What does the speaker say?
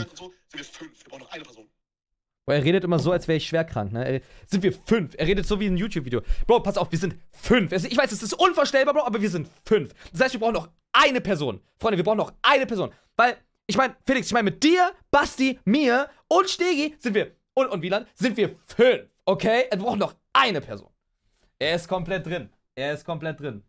und so, sind wir fünf, wir brauchen noch eine Person. Boah, er redet immer so, als wäre ich schwerkrank, ne? sind wir fünf? Er redet so wie ein YouTube-Video. Bro, pass auf, wir sind fünf. Ich weiß, es ist unvorstellbar, Bro, aber wir sind fünf. Das heißt, wir brauchen noch eine Person. Freunde, wir brauchen noch eine Person. Weil, ich meine, Felix, ich meine, mit dir, Basti, mir und Stegi sind wir, und, und Wieland, sind wir fünf, okay? Also, wir brauchen noch eine Person. Er ist komplett drin. Er ist komplett drin.